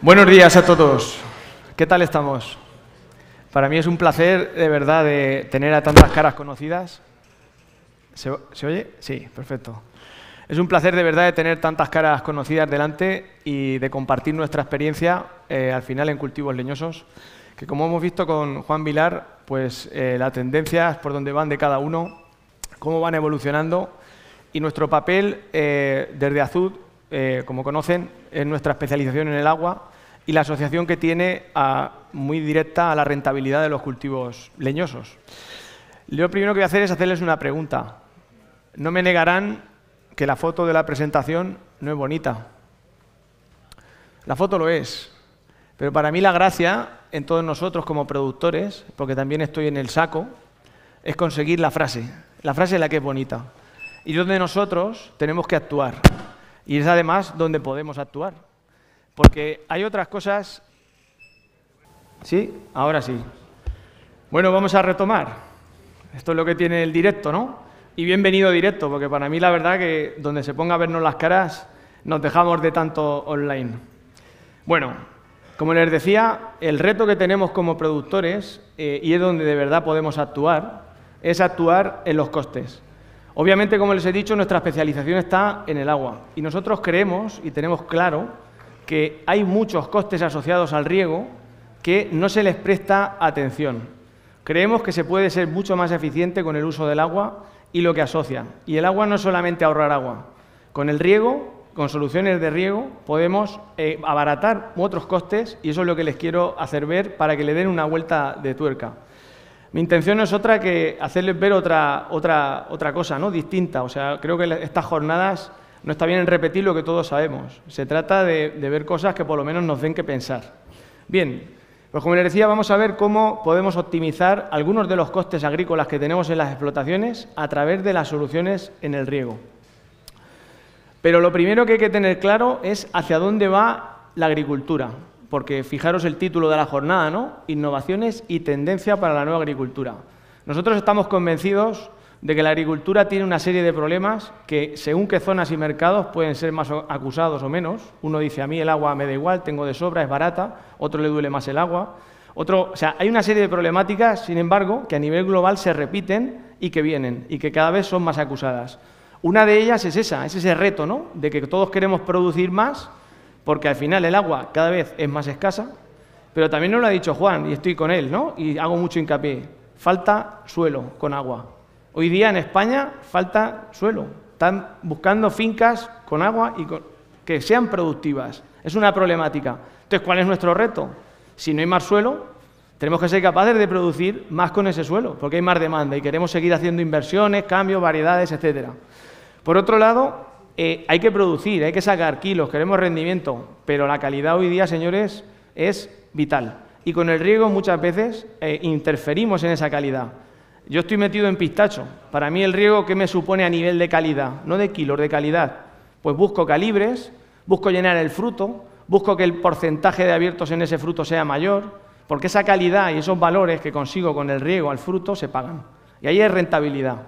Buenos días a todos. ¿Qué tal estamos? Para mí es un placer, de verdad, de tener a tantas caras conocidas. ¿Se, oye? Sí, perfecto. Es un placer, de verdad, de tener tantas caras conocidas delante y de compartir nuestra experiencia eh, al final en cultivos leñosos, que como hemos visto con Juan Vilar, pues eh, las tendencias por donde van de cada uno, cómo van evolucionando y nuestro papel eh, desde Azud, eh, como conocen, es nuestra especialización en el agua y la asociación que tiene muy directa a la rentabilidad de los cultivos leñosos. lo primero que voy a hacer es hacerles una pregunta. No me negarán que la foto de la presentación no es bonita. La foto lo es, pero para mí la gracia en todos nosotros como productores, porque también estoy en el saco, es conseguir la frase, la frase es la que es bonita. Y donde nosotros tenemos que actuar. Y es además donde podemos actuar. Porque hay otras cosas... ¿Sí? Ahora sí. Bueno, vamos a retomar. Esto es lo que tiene el directo, ¿no? Y bienvenido directo, porque para mí la verdad que donde se ponga a vernos las caras nos dejamos de tanto online. Bueno, como les decía, el reto que tenemos como productores, eh, y es donde de verdad podemos actuar, es actuar en los costes. Obviamente, como les he dicho, nuestra especialización está en el agua. Y nosotros creemos y tenemos claro que hay muchos costes asociados al riego que no se les presta atención. Creemos que se puede ser mucho más eficiente con el uso del agua y lo que asocia. Y el agua no es solamente ahorrar agua. Con el riego con soluciones de riego podemos eh, abaratar otros costes y eso es lo que les quiero hacer ver para que le den una vuelta de tuerca. Mi intención es otra que hacerles ver otra, otra, otra cosa, ¿no? Distinta. O sea, creo que estas jornadas no está bien en repetir lo que todos sabemos. Se trata de, de ver cosas que por lo menos nos den que pensar. Bien, pues como les decía, vamos a ver cómo podemos optimizar algunos de los costes agrícolas que tenemos en las explotaciones a través de las soluciones en el riego. Pero lo primero que hay que tener claro es hacia dónde va la agricultura, porque fijaros el título de la jornada, ¿no? Innovaciones y tendencia para la nueva agricultura. Nosotros estamos convencidos de que la agricultura tiene una serie de problemas que, según qué zonas y mercados, pueden ser más acusados o menos. Uno dice, a mí el agua me da igual, tengo de sobra, es barata. Otro le duele más el agua. o sea, hay una serie de problemáticas, sin embargo, que a nivel global se repiten y que vienen, y que cada vez son más acusadas. Una de ellas es esa, es ese reto, ¿no? De que todos queremos producir más, porque al final el agua cada vez es más escasa, pero también nos lo ha dicho Juan, y estoy con él, ¿no? Y hago mucho hincapié. Falta suelo con agua. Hoy día en España falta suelo. Están buscando fincas con agua y que sean productivas. Es una problemática. Entonces, ¿cuál es nuestro reto? Si no hay más suelo, tenemos que ser capaces de producir más con ese suelo, porque hay más demanda y queremos seguir haciendo inversiones, cambios, variedades, etcétera. Por otro lado, eh, hay que producir, hay que sacar kilos, queremos rendimiento, pero la calidad hoy día, señores, es vital. Y con el riego muchas veces eh, interferimos en esa calidad. Yo estoy metido en pistacho. Para mí el riego, ¿qué me supone a nivel de calidad? No de kilos, de calidad. Pues busco calibres, busco llenar el fruto, busco que el porcentaje de abiertos en ese fruto sea mayor, porque esa calidad y esos valores que consigo con el riego al fruto se pagan. Y ahí es rentabilidad.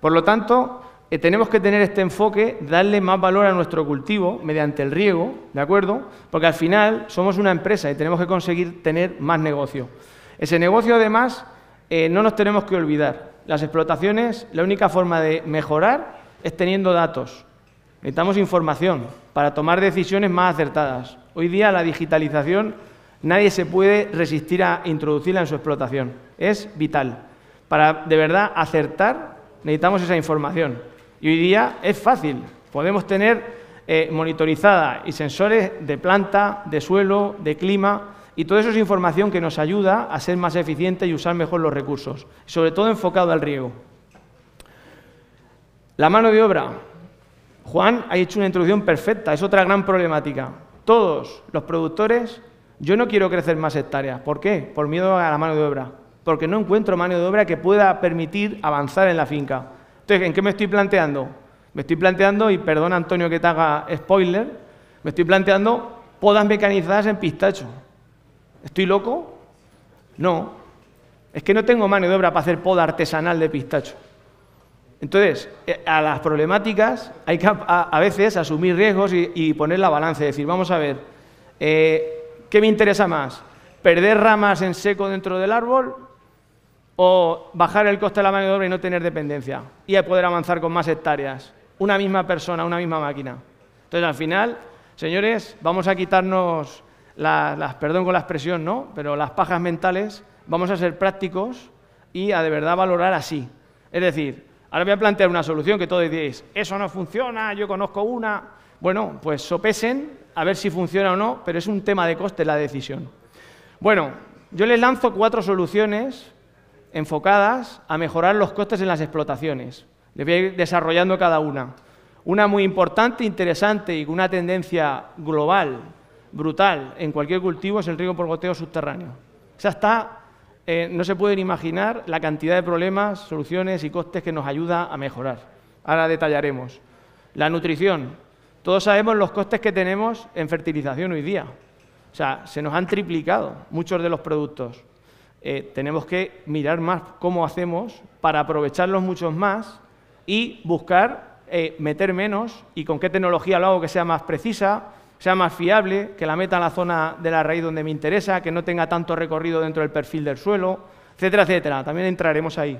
Por lo tanto, eh, tenemos que tener este enfoque, darle más valor a nuestro cultivo mediante el riego, ¿de acuerdo? Porque al final somos una empresa y tenemos que conseguir tener más negocio. Ese negocio, además, eh, no nos tenemos que olvidar. Las explotaciones, la única forma de mejorar es teniendo datos. Necesitamos información para tomar decisiones más acertadas. Hoy día la digitalización nadie se puede resistir a introducirla en su explotación. Es vital. Para de verdad acertar necesitamos esa información. Y hoy día es fácil. Podemos tener eh, monitorizadas y sensores de planta, de suelo, de clima, y todo eso es información que nos ayuda a ser más eficientes y usar mejor los recursos, sobre todo enfocado al riego. La mano de obra. Juan ha hecho una introducción perfecta, es otra gran problemática. Todos los productores, yo no quiero crecer más hectáreas. ¿Por qué? Por miedo a la mano de obra. Porque no encuentro mano de obra que pueda permitir avanzar en la finca. Entonces, ¿en qué me estoy planteando? Me estoy planteando, y perdona Antonio que te haga spoiler, me estoy planteando podas mecanizadas en pistacho. ¿Estoy loco? No. Es que no tengo mano de obra para hacer poda artesanal de pistacho. Entonces, eh, a las problemáticas hay que a, veces asumir riesgos y, poner la balanza, decir, vamos a ver, eh, ¿qué me interesa más? ¿Perder ramas en seco dentro del árbol o bajar el coste de la mano de obra y no tener dependencia y poder avanzar con más hectáreas. Una misma persona, una misma máquina. Entonces, al final, señores, vamos a quitarnos las, las, perdón con la expresión, ¿no? Pero las pajas mentales, vamos a ser prácticos y a de verdad valorar así. Es decir, ahora voy a plantear una solución que todos diréis, eso no funciona, yo conozco una. Bueno, pues sopesen a ver si funciona o no, pero es un tema de coste la decisión. Bueno, yo les lanzo cuatro soluciones enfocadas a mejorar los costes en las explotaciones. Les voy a ir desarrollando cada una. Una muy importante, interesante y con una tendencia global, brutal, en cualquier cultivo es el riego por goteo subterráneo. O está, eh, no se pueden imaginar la cantidad de problemas, soluciones y costes que nos ayuda a mejorar. Ahora detallaremos. La nutrición. Todos sabemos los costes que tenemos en fertilización hoy día. O sea, se nos han triplicado muchos de los productos. Eh, tenemos que mirar más cómo hacemos para aprovecharlos muchos más y buscar eh, meter menos y con qué tecnología lo hago que sea más precisa, sea más fiable, que la meta en la zona de la raíz donde me interesa, que no tenga tanto recorrido dentro del perfil del suelo, etcétera, etcétera. También entraremos ahí.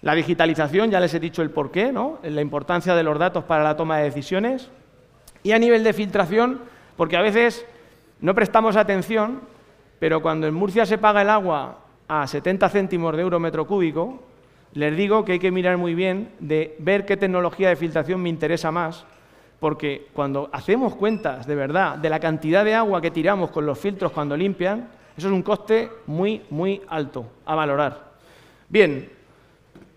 La digitalización, ya les he dicho el porqué, ¿no? la importancia de los datos para la toma de decisiones. Y a nivel de filtración, porque a veces no prestamos atención pero cuando en Murcia se paga el agua a 70 céntimos de euro metro cúbico, les digo que hay que mirar muy bien de ver qué tecnología de filtración me interesa más, porque cuando hacemos cuentas de verdad de la cantidad de agua que tiramos con los filtros cuando limpian, eso es un coste muy, muy alto a valorar. Bien,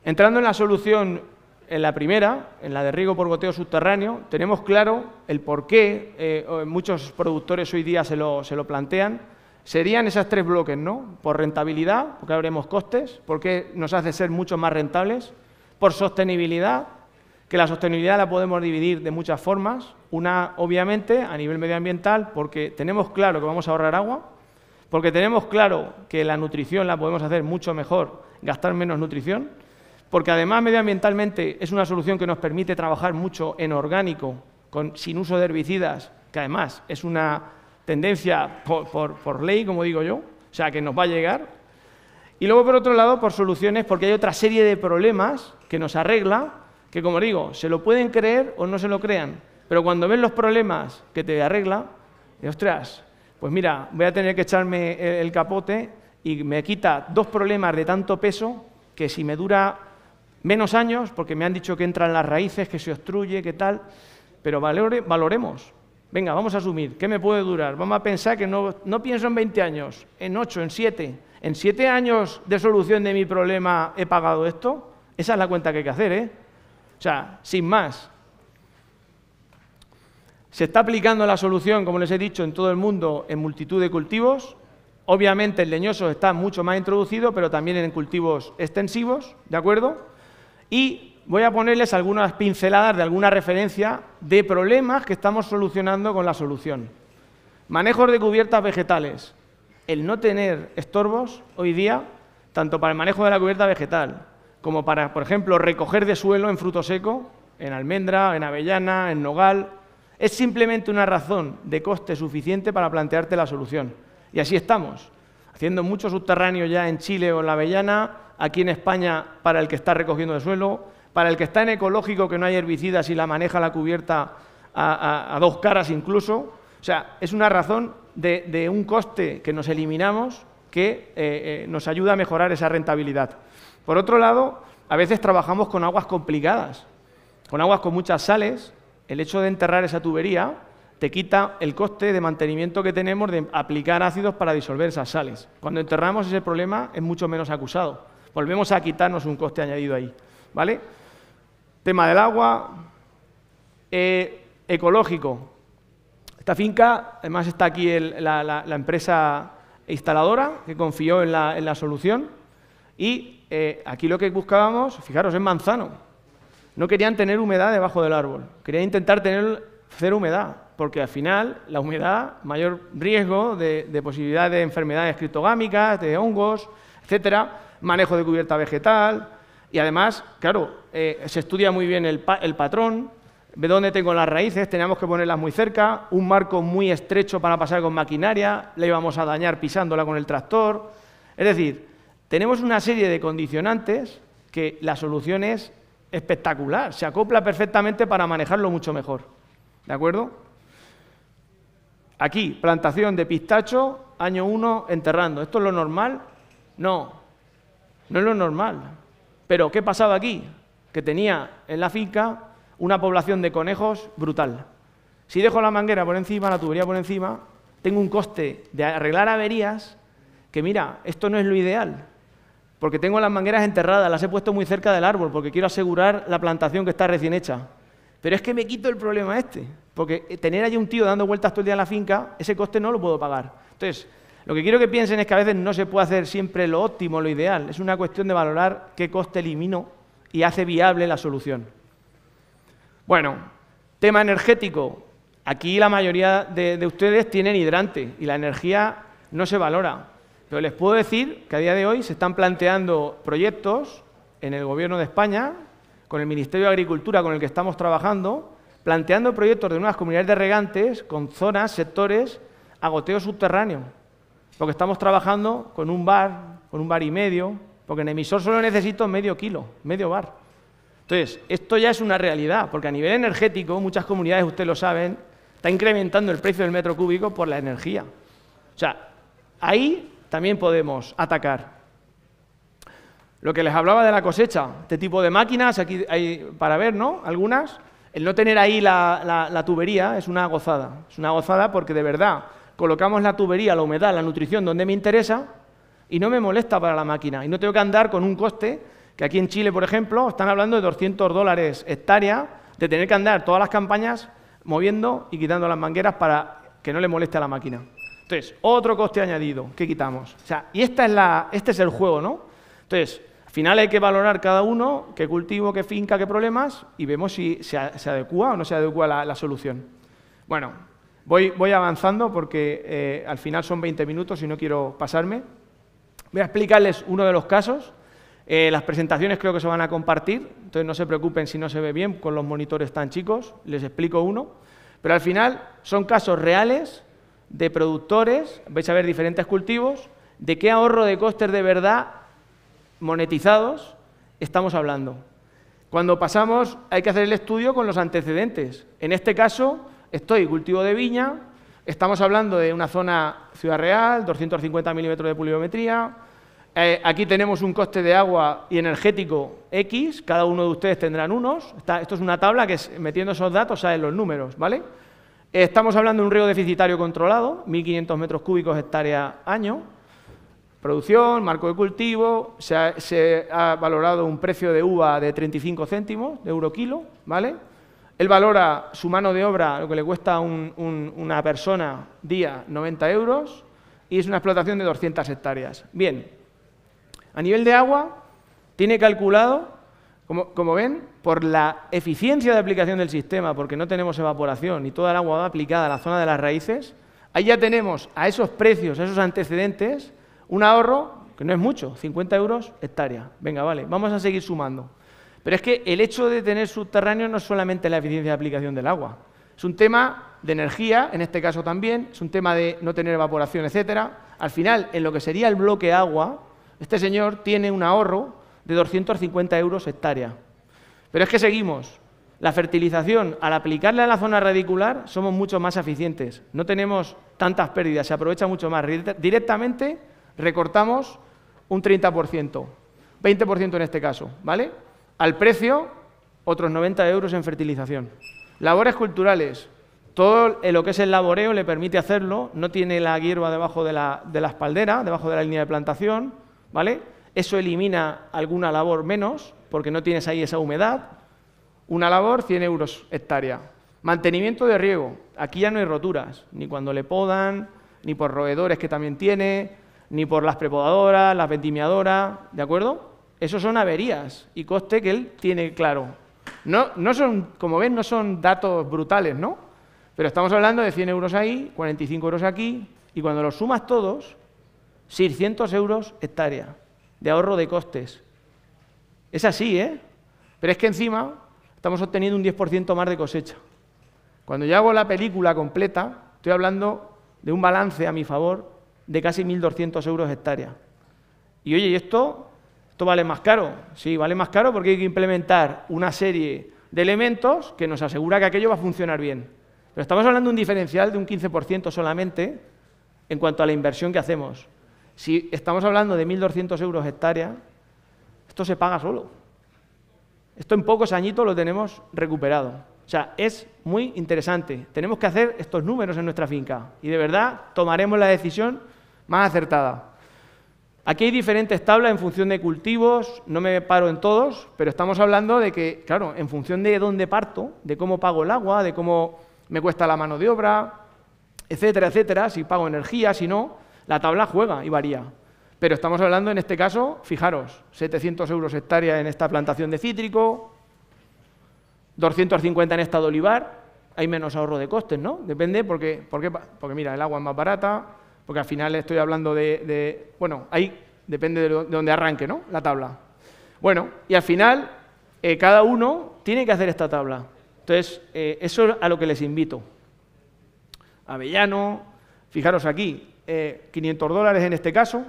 entrando en la solución, en la primera, en la de riego por goteo subterráneo, tenemos claro el por qué eh, muchos productores hoy día se lo, se lo plantean, Serían esos tres bloques, ¿no? Por rentabilidad, porque habremos costes, porque nos hace ser mucho más rentables. Por sostenibilidad, que la sostenibilidad la podemos dividir de muchas formas. Una, obviamente, a nivel medioambiental, porque tenemos claro que vamos a ahorrar agua, porque tenemos claro que la nutrición la podemos hacer mucho mejor, gastar menos nutrición, porque además medioambientalmente es una solución que nos permite trabajar mucho en orgánico, sin uso de herbicidas, que además es una tendencia por, ley, como digo yo, o sea, que nos va a llegar. Y luego, por otro lado, por soluciones, porque hay otra serie de problemas que nos arregla, que como digo, se lo pueden creer o no se lo crean, pero cuando ven los problemas que te arregla, ostras, pues mira, voy a tener que echarme el capote y me quita dos problemas de tanto peso que si me dura menos años, porque me han dicho que entran las raíces, que se obstruye, que tal, pero valoremos. Venga, vamos a asumir, ¿qué me puede durar? Vamos a pensar que no, pienso en 20 años, en 8, en 7. ¿En 7 años de solución de mi problema he pagado esto? Esa es la cuenta que hay que hacer, ¿eh? O sea, sin más. Se está aplicando la solución, como les he dicho, en todo el mundo, en multitud de cultivos. Obviamente el leñoso está mucho más introducido, pero también en cultivos extensivos, ¿de acuerdo? Y voy a ponerles algunas pinceladas de alguna referencia de problemas que estamos solucionando con la solución. Manejos de cubiertas vegetales. El no tener estorbos hoy día, tanto para el manejo de la cubierta vegetal, como para, por ejemplo, recoger de suelo en fruto seco, en almendra, en avellana, en nogal, es simplemente una razón de coste suficiente para plantearte la solución. Y así estamos, haciendo mucho subterráneo ya en Chile o en la avellana, aquí en España para el que está recogiendo de suelo, para el que está en ecológico, que no hay herbicidas y la maneja la cubierta a, dos caras incluso. O sea, es una razón de, un coste que nos eliminamos que eh, eh, nos ayuda a mejorar esa rentabilidad. Por otro lado, a veces trabajamos con aguas complicadas, con aguas con muchas sales. El hecho de enterrar esa tubería te quita el coste de mantenimiento que tenemos de aplicar ácidos para disolver esas sales. Cuando enterramos ese problema es mucho menos acusado. Volvemos a quitarnos un coste añadido ahí, ¿vale? Tema del agua, eh, ecológico. Esta finca, además está aquí la, empresa instaladora que confió en la, solución y eh, aquí lo que buscábamos, fijaros, es manzano. No querían tener humedad debajo del árbol, querían intentar tener cero humedad, porque al final la humedad, mayor riesgo de, de posibilidad de enfermedades criptogámicas, de hongos, etcétera, manejo de cubierta vegetal, y además, claro, eh, se estudia muy bien el, patrón, de dónde tengo las raíces, teníamos que ponerlas muy cerca, un marco muy estrecho para pasar con maquinaria, la íbamos a dañar pisándola con el tractor. Es decir, tenemos una serie de condicionantes que la solución es espectacular, se acopla perfectamente para manejarlo mucho mejor. ¿De acuerdo? Aquí, plantación de pistacho, año 1, enterrando. ¿Esto es lo normal? No, no es lo normal. Pero, ¿qué pasaba aquí? Que tenía en la finca una población de conejos brutal. Si dejo la manguera por encima, la tubería por encima, tengo un coste de arreglar averías que, mira, esto no es lo ideal, porque tengo las mangueras enterradas, las he puesto muy cerca del árbol, porque quiero asegurar la plantación que está recién hecha. Pero es que me quito el problema este, porque tener allí un tío dando vueltas todo el día en la finca, ese coste no lo puedo pagar. Entonces, lo que quiero que piensen es que a veces no se puede hacer siempre lo óptimo, lo ideal. Es una cuestión de valorar qué coste elimino y hace viable la solución. Bueno, tema energético. Aquí la mayoría de, ustedes tienen hidrante y la energía no se valora. Pero les puedo decir que a día de hoy se están planteando proyectos en el Gobierno de España, con el Ministerio de Agricultura con el que estamos trabajando, planteando proyectos de nuevas comunidades de regantes con zonas, sectores, goteo subterráneo porque estamos trabajando con un bar, con un bar y medio, porque en emisor solo necesito medio kilo, medio bar. Entonces, esto ya es una realidad, porque a nivel energético, muchas comunidades, ustedes lo saben, está incrementando el precio del metro cúbico por la energía. O sea, ahí también podemos atacar. Lo que les hablaba de la cosecha, este tipo de máquinas, aquí hay para ver, ¿no? Algunas. El no tener ahí la, la tubería es una gozada. Es una gozada porque de verdad colocamos la tubería, la humedad, la nutrición donde me interesa y no me molesta para la máquina. Y no tengo que andar con un coste, que aquí en Chile, por ejemplo, están hablando de 200 dólares hectárea, de tener que andar todas las campañas moviendo y quitando las mangueras para que no le moleste a la máquina. Entonces, otro coste añadido que quitamos. O sea, y esta es la, este es el juego, ¿no? Entonces, al final hay que valorar cada uno qué cultivo, qué finca, qué problemas y vemos si se, adecua o no se adecua la solución. Bueno, Voy, voy avanzando porque eh, al final son 20 minutos y no quiero pasarme. Voy a explicarles uno de los casos. Eh, las presentaciones creo que se van a compartir, entonces no se preocupen si no se ve bien con los monitores tan chicos, les explico uno. Pero al final son casos reales de productores, vais a ver diferentes cultivos, de qué ahorro de costes de verdad monetizados estamos hablando. Cuando pasamos hay que hacer el estudio con los antecedentes. En este caso, Estoy cultivo de viña, estamos hablando de una zona Ciudad Real, 250 milímetros de pluviometría. Eh, aquí tenemos un coste de agua y energético X, cada uno de ustedes tendrán unos. esto es una tabla que metiendo esos datos salen los números, ¿vale? Estamos hablando de un río deficitario controlado, 1.500 metros cúbicos hectárea año, producción, marco de cultivo, se ha, se ha, valorado un precio de uva de 35 céntimos de euro kilo, ¿vale? Él valora su mano de obra, lo que le cuesta a una persona día, 90 euros, y es una explotación de 200 hectáreas. Bien, a nivel de agua, tiene calculado, como, ven, por la eficiencia de aplicación del sistema, porque no tenemos evaporación y toda el agua va aplicada a la zona de las raíces, ahí ya tenemos a esos precios, a esos antecedentes, un ahorro que no es mucho, 50 euros hectárea. Venga, vale, vamos a seguir sumando. Pero es que el hecho de tener subterráneo no es solamente la eficiencia de aplicación del agua. Es un tema de energía, en este caso también, es un tema de no tener evaporación, etcétera. Al final, en lo que sería el bloque agua, este señor tiene un ahorro de 250 euros hectárea. Pero es que seguimos. La fertilización, al aplicarla en la zona radicular, somos mucho más eficientes. No tenemos tantas pérdidas, se aprovecha mucho más. Directamente recortamos un 30%, 20% en este caso, ¿vale? Al precio, otros 90 euros en fertilización. Labores culturales. Todo lo que es el laboreo le permite hacerlo, no tiene la hierba debajo de la, espaldera, debajo de la línea de plantación, ¿vale? Eso elimina alguna labor menos, porque no tienes ahí esa humedad. Una labor, 100 euros hectárea. Mantenimiento de riego. Aquí ya no hay roturas, ni cuando le podan, ni por roedores que también tiene, ni por las prepodadoras, las vendimiadoras, ¿de acuerdo? Esos son averías y coste que él tiene claro. No, son, como ven, no son datos brutales, ¿no? Pero estamos hablando de 100 euros ahí, 45 euros aquí, y cuando los sumas todos, 600 euros hectárea de ahorro de costes. Es así, ¿eh? Pero es que encima estamos obteniendo un 10% más de cosecha. Cuando yo hago la película completa, estoy hablando de un balance a mi favor de casi 1.200 euros hectárea. Y oye, y esto esto vale más caro, sí, vale más caro porque hay que implementar una serie de elementos que nos asegura que aquello va a funcionar bien. Pero estamos hablando de un diferencial de un 15% solamente en cuanto a la inversión que hacemos. Si estamos hablando de 1.200 euros hectárea, esto se paga solo. Esto en pocos añitos lo tenemos recuperado. O sea, es muy interesante. Tenemos que hacer estos números en nuestra finca y de verdad tomaremos la decisión más acertada. Aquí hay diferentes tablas en función de cultivos, no me paro en todos, pero estamos hablando de que, claro, en función de dónde parto, de cómo pago el agua, de cómo me cuesta la mano de obra, etcétera, etcétera, si pago energía, si no, la tabla juega y varía. Pero estamos hablando en este caso, fijaros, 700 euros hectárea en esta plantación de cítrico, 250 en esta de olivar, hay menos ahorro de costes, ¿no? Depende porque, porque, porque mira, el agua es más barata, porque al final estoy hablando de, bueno, ahí depende de, dónde donde arranque, ¿no? La tabla. Bueno, y al final eh, cada uno tiene que hacer esta tabla. Entonces, eh, eso es a lo que les invito. Avellano, fijaros aquí, 500 eh, dólares en este caso,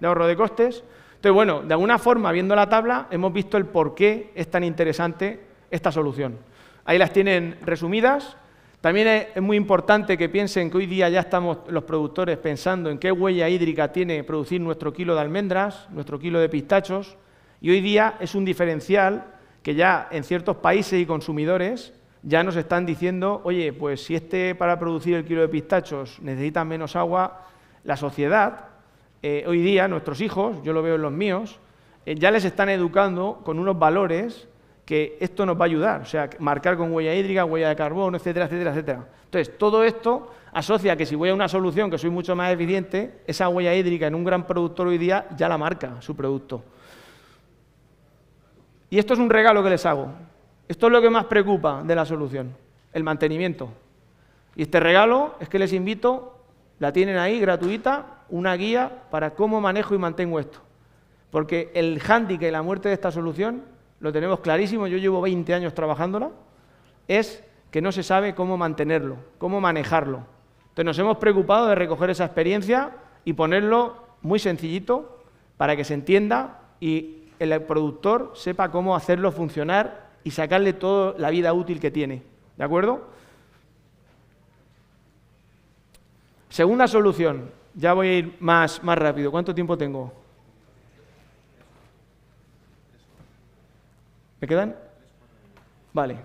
de ahorro de costes. Entonces, bueno, de alguna forma, viendo la tabla, hemos visto el por qué es tan interesante esta solución. Ahí las tienen resumidas. También es muy importante que piensen que hoy día ya estamos los productores pensando en qué huella hídrica tiene producir nuestro kilo de almendras, nuestro kilo de pistachos, y hoy día es un diferencial que ya en ciertos países y consumidores ya nos están diciendo, oye, pues si este para producir el kilo de pistachos necesita menos agua, la sociedad, eh, hoy día nuestros hijos, yo lo veo en los míos, eh, ya les están educando con unos valores que esto nos va a ayudar, o sea, marcar con huella hídrica, huella de carbono, etcétera, etcétera, etcétera. Entonces, todo esto asocia que si voy a una solución que soy mucho más eficiente, esa huella hídrica en un gran productor hoy día ya la marca su producto. Y esto es un regalo que les hago. Esto es lo que más preocupa de la solución, el mantenimiento. Y este regalo es que les invito, la tienen ahí gratuita, una guía para cómo manejo y mantengo esto. Porque el hándicap y la muerte de esta solución lo tenemos clarísimo, yo llevo 20 años trabajándola, es que no se sabe cómo mantenerlo, cómo manejarlo. Entonces nos hemos preocupado de recoger esa experiencia y ponerlo muy sencillito para que se entienda y el productor sepa cómo hacerlo funcionar y sacarle toda la vida útil que tiene. ¿De acuerdo? Segunda solución. Ya voy a ir más, más rápido. ¿Cuánto tiempo tengo? ¿Me quedan? Vale.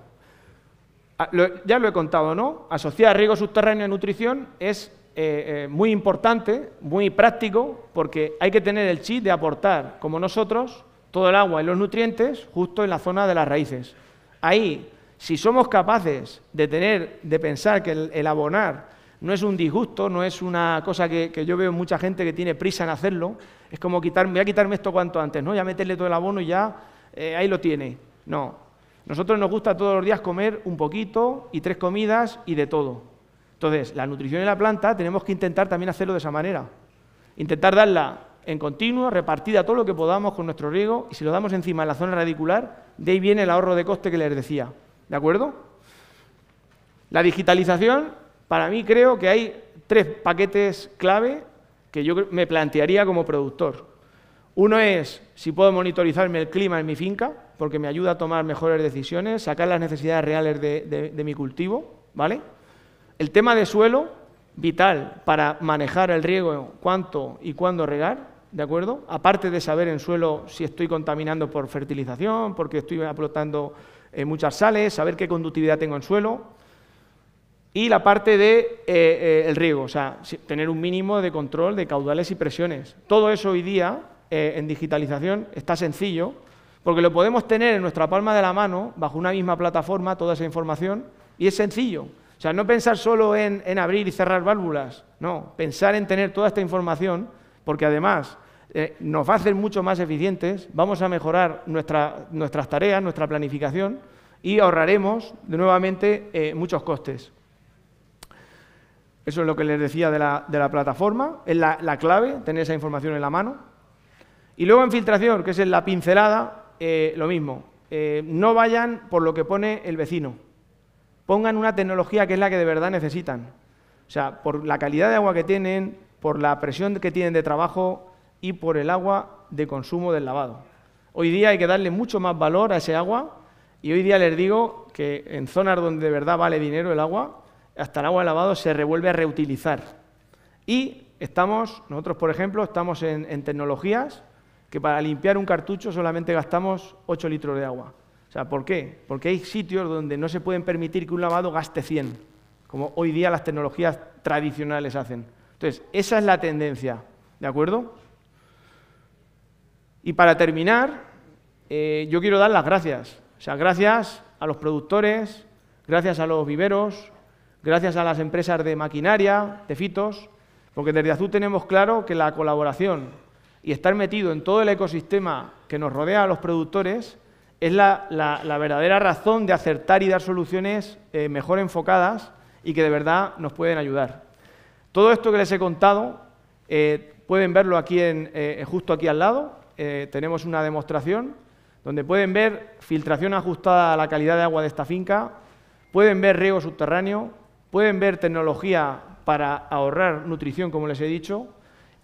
Ah, ya lo he contado, ¿no? Asociar riego subterráneo a nutrición es eh, eh, muy importante, muy práctico, porque hay que tener el chip de aportar, como nosotros, todo el agua y los nutrientes justo en la zona de las raíces. Ahí, si somos capaces de tener, de pensar que el, abonar no es un disgusto, no es una cosa que, yo veo mucha gente que tiene prisa en hacerlo, es como quitarme, a quitarme esto cuanto antes, ¿no? Ya meterle todo el abono y ya eh, ahí lo tiene. No, nosotros nos gusta todos los días comer un poquito y tres comidas y de todo. Entonces, la nutrición y la planta tenemos que intentar también hacerlo de esa manera. Intentar darla en continuo, repartida todo lo que podamos con nuestro riego y si lo damos encima en la zona radicular, de ahí viene el ahorro de coste que les decía. ¿De acuerdo? La digitalización, para mí creo que hay tres paquetes clave que yo me plantearía como productor. Uno es si puedo monitorizarme el clima en mi finca, porque me ayuda a tomar mejores decisiones, sacar las necesidades reales de, mi cultivo, ¿vale? El tema de suelo, vital para manejar el riego, cuánto y cuándo regar, ¿de acuerdo? Aparte de saber en suelo si estoy contaminando por fertilización, porque estoy aplotando eh, muchas sales, saber qué conductividad tengo en suelo. Y la parte de eh, eh, el riego, o sea, tener un mínimo de control de caudales y presiones. Todo eso hoy día en digitalización está sencillo, porque lo podemos tener en nuestra palma de la mano, bajo una misma plataforma, toda esa información, y es sencillo. O sea, no pensar solo en, abrir y cerrar válvulas, no, pensar en tener toda esta información, porque además eh, nos va a hacer mucho más eficientes, vamos a mejorar nuestras tareas, nuestra planificación y ahorraremos de nuevamente eh, muchos costes. Eso es lo que les decía de la, plataforma, es la, la, clave, tener esa información en la mano. Y luego en filtración, que es la pincelada, eh, lo mismo, eh, no vayan por lo que pone el vecino, pongan una tecnología que es la que de verdad necesitan. O sea, por la calidad de agua que tienen, por la presión que tienen de trabajo y por el agua de consumo del lavado. Hoy día hay que darle mucho más valor a ese agua y hoy día les digo que en zonas donde de verdad vale dinero el agua, hasta el agua de lavado se revuelve a reutilizar. Y estamos, nosotros por ejemplo, estamos en tecnologías que para limpiar un cartucho solamente gastamos 8 litros de agua. O sea, ¿por qué? Porque hay sitios donde no se pueden permitir que un lavado gaste 100, como hoy día las tecnologías tradicionales hacen. Entonces, esa es la tendencia, ¿de acuerdo? Y para terminar, eh, yo quiero dar las gracias. O sea, gracias a los productores, gracias a los viveros, gracias a las empresas de maquinaria, de fitos, porque desde Azul tenemos claro que la colaboración y estar metido en todo el ecosistema que nos rodea a los productores es la, verdadera razón de acertar y dar soluciones eh, mejor enfocadas y que de verdad nos pueden ayudar. Todo esto que les he contado eh, pueden verlo aquí en, eh, justo aquí al lado. tenemos una demostración donde pueden ver filtración ajustada a la calidad de agua de esta finca, pueden ver riego subterráneo, pueden ver tecnología para ahorrar nutrición, como les he dicho,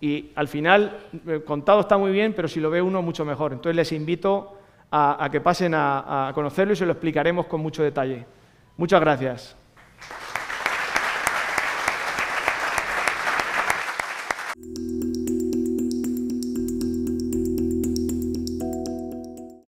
y al final, eh, contado está muy bien, pero si lo ve uno, mucho mejor. Entonces les invito a, que pasen a conocerlo y se lo explicaremos con mucho detalle. Muchas gracias.